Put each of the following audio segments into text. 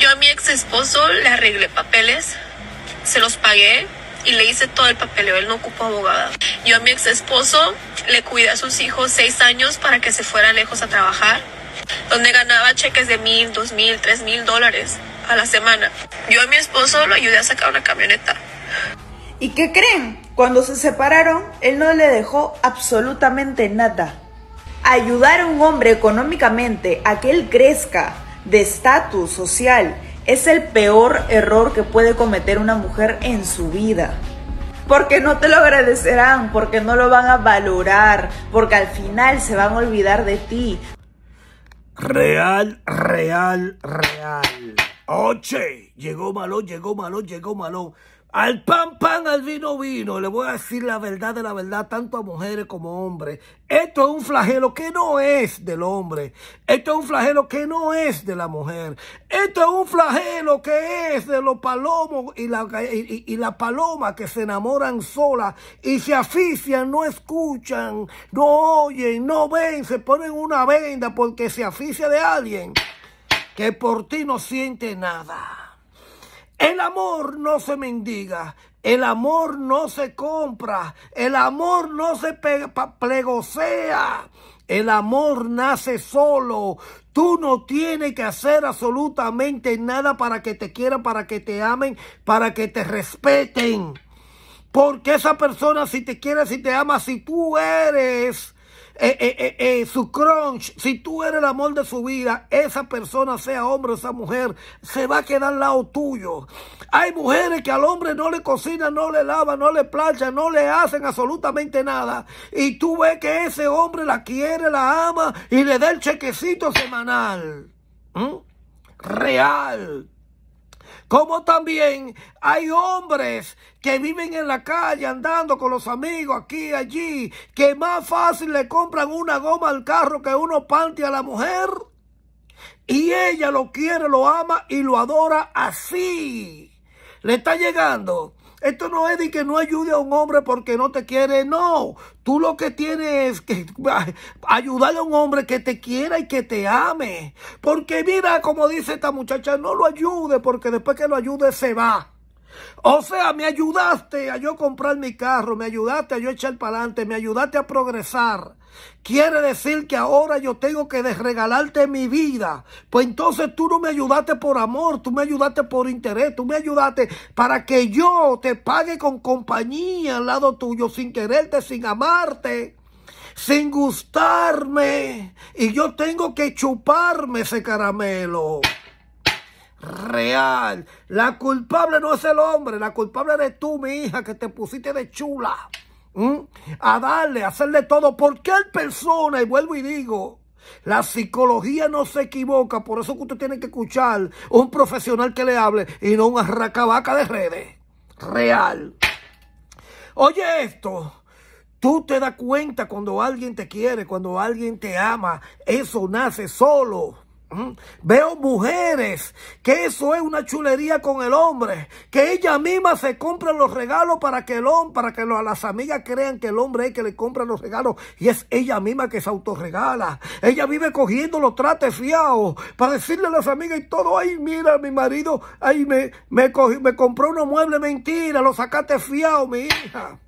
Yo a mi ex esposo le arreglé papeles, se los pagué y le hice todo el papeleo. Él no ocupó abogada. Yo a mi ex esposo le cuidé a sus hijos seis años para que se fueran lejos a trabajar, donde ganaba cheques de mil, dos mil, tres mil dólares a la semana. Yo a mi esposo lo ayudé a sacar una camioneta. ¿Y qué creen? Cuando se separaron, él no le dejó absolutamente nada. Ayudar a un hombre económicamente a que él crezca de estatus social. Es el peor error que puede cometer una mujer en su vida. Porque no te lo agradecerán, porque no lo van a valorar, porque al final se van a olvidar de ti. Real, real, real. Oche, llegó malo, llegó malo, llegó malo. Al pan, pan, al vino, vino. Le voy a decir la verdad de la verdad, tanto a mujeres como a hombres. Esto es un flagelo que no es del hombre. Esto es un flagelo que no es de la mujer. Esto es un flagelo que es de los palomos y la, y, la paloma que se enamoran sola y se asfixian, no escuchan, no oyen, no ven, se ponen una venda porque se aficia de alguien que por ti no siente nada. El amor no se mendiga, el amor no se compra, el amor no se plegosea, el amor nace solo. Tú no tienes que hacer absolutamente nada para que te quieran, para que te amen, para que te respeten. Porque esa persona si te quiere, si te ama, si tú eres eh, eh, eh, su crunch, si tú eres el amor de su vida, esa persona, sea hombre o mujer, se va a quedar al lado tuyo. Hay mujeres que al hombre no le cocina no le lava no le plancha no le hacen absolutamente nada. Y tú ves que ese hombre la quiere, la ama y le da el chequecito semanal. ¿Mm? Real. Como también hay hombres que viven en la calle andando con los amigos aquí y allí, que más fácil le compran una goma al carro que uno pante a la mujer. Y ella lo quiere, lo ama y lo adora así. Le está llegando esto no es de que no ayude a un hombre porque no te quiere, no. Tú lo que tienes es que ayudar a un hombre que te quiera y que te ame. Porque mira, como dice esta muchacha, no lo ayude porque después que lo ayude se va. O sea, me ayudaste a yo comprar mi carro, me ayudaste a yo echar para adelante, me ayudaste a progresar. Quiere decir que ahora yo tengo que desregalarte mi vida. Pues entonces tú no me ayudaste por amor, tú me ayudaste por interés, tú me ayudaste para que yo te pague con compañía al lado tuyo, sin quererte, sin amarte sin gustarme. Y yo tengo que chuparme ese caramelo real. La culpable no es el hombre, la culpable eres tú, mi hija, que te pusiste de chula. A darle, a hacerle todo. ¿Por qué el persona? Y vuelvo y digo, la psicología no se equivoca. Por eso que usted tiene que escuchar un profesional que le hable y no una arracabaca de redes. Real. Oye esto. Tú te das cuenta cuando alguien te quiere, cuando alguien te ama. Eso nace solo. Veo mujeres que eso es una chulería con el hombre, que ella misma se compra los regalos para que el hombre, para que las amigas crean que el hombre es que le compra los regalos y es ella misma que se autorregala. Ella vive cogiendo los trates fiados para decirle a las amigas y todo, ay mira mi marido, ay me, me, me compró unos muebles mentira, los sacaste fiado mi hija.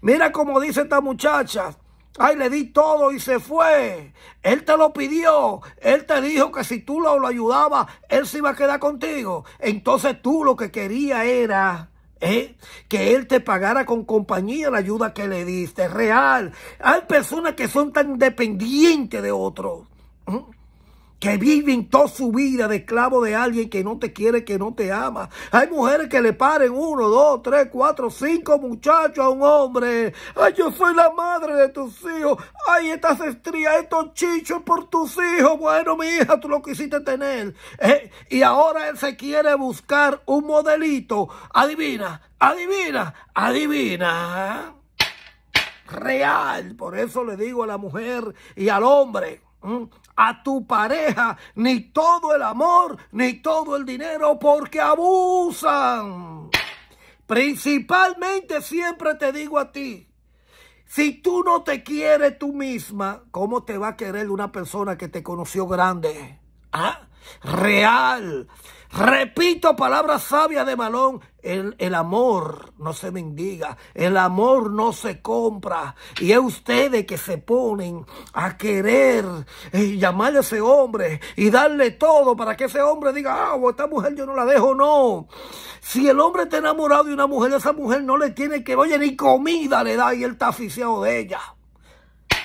Mira como dice esta muchacha. Ay, le di todo y se fue. Él te lo pidió. Él te dijo que si tú lo, lo ayudabas, él se iba a quedar contigo. Entonces tú lo que quería era ¿eh? que él te pagara con compañía la ayuda que le diste, real. Hay personas que son tan dependientes de otros. ¿eh? que viven toda su vida de esclavo de alguien que no te quiere, que no te ama. Hay mujeres que le paren uno, dos, tres, cuatro, cinco muchachos a un hombre. Ay, yo soy la madre de tus hijos. Ay, estas estrías, estos chichos por tus hijos. Bueno, mi hija, tú lo quisiste tener. Eh, y ahora él se quiere buscar un modelito. Adivina, adivina, adivina. Real. Por eso le digo a la mujer y al hombre. ¿Mm? a tu pareja, ni todo el amor, ni todo el dinero, porque abusan. Principalmente siempre te digo a ti, si tú no te quieres tú misma, ¿cómo te va a querer una persona que te conoció grande? ¿Ah? Real Repito palabra sabia de Malón. El, el, amor no se mendiga, el amor no se compra. Y es ustedes que se ponen a querer llamarle eh, llamar a ese hombre y darle todo para que ese hombre diga, ah, esta mujer yo no la dejo, no. Si el hombre está enamorado de una mujer, esa mujer no le tiene que, oye, ni comida le da y él está aficionado de ella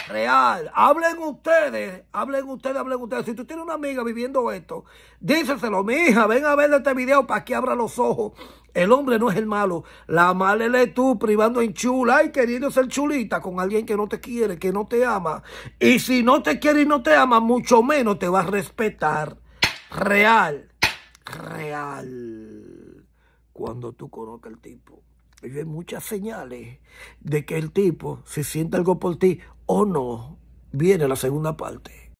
real. Hablen ustedes, hablen ustedes, hablen ustedes. Si tú tienes una amiga viviendo esto, Díselo mi hija, ven a ver este video para que abra los ojos. El hombre no es el malo. La mala es tú privando en chula y queriendo ser chulita con alguien que no te quiere, que no te ama. Y si no te quiere y no te ama, mucho menos te va a respetar. Real. Real. Cuando tú conozcas al tipo. hay muchas señales de que el tipo, se siente algo por ti o no viene la segunda parte.